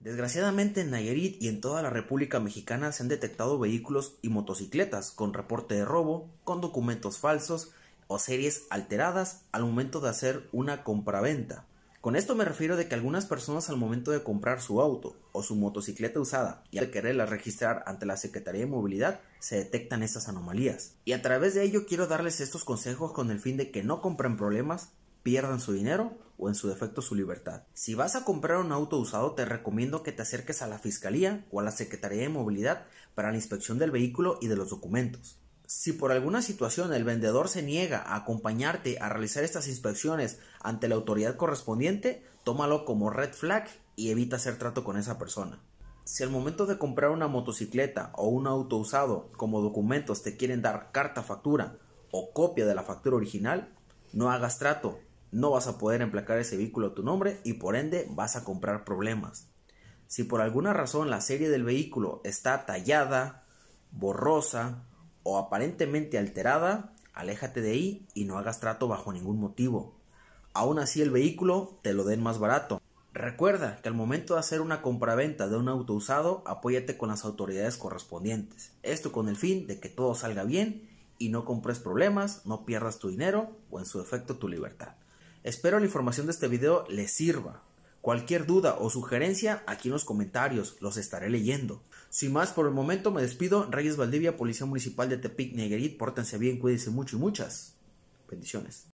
Desgraciadamente en Nayarit y en toda la República Mexicana se han detectado vehículos y motocicletas con reporte de robo, con documentos falsos o series alteradas al momento de hacer una compraventa. Con esto me refiero de que algunas personas al momento de comprar su auto o su motocicleta usada y al quererla registrar ante la Secretaría de Movilidad se detectan estas anomalías. Y a través de ello quiero darles estos consejos con el fin de que no compren problemas, pierdan su dinero o en su defecto su libertad. Si vas a comprar un auto usado te recomiendo que te acerques a la Fiscalía o a la Secretaría de Movilidad para la inspección del vehículo y de los documentos. Si por alguna situación el vendedor se niega a acompañarte a realizar estas inspecciones ante la autoridad correspondiente, tómalo como red flag y evita hacer trato con esa persona. Si al momento de comprar una motocicleta o un auto usado como documentos te quieren dar carta factura o copia de la factura original, no hagas trato no vas a poder emplacar ese vehículo a tu nombre y por ende vas a comprar problemas. Si por alguna razón la serie del vehículo está tallada, borrosa o aparentemente alterada, aléjate de ahí y no hagas trato bajo ningún motivo. Aún así el vehículo te lo den más barato. Recuerda que al momento de hacer una compraventa de un auto usado, apóyate con las autoridades correspondientes. Esto con el fin de que todo salga bien y no compres problemas, no pierdas tu dinero o en su efecto tu libertad. Espero la información de este video les sirva. Cualquier duda o sugerencia aquí en los comentarios, los estaré leyendo. Sin más, por el momento me despido. Reyes Valdivia, Policía Municipal de Tepic, Neguerit. Pórtense bien, cuídense mucho y muchas. Bendiciones.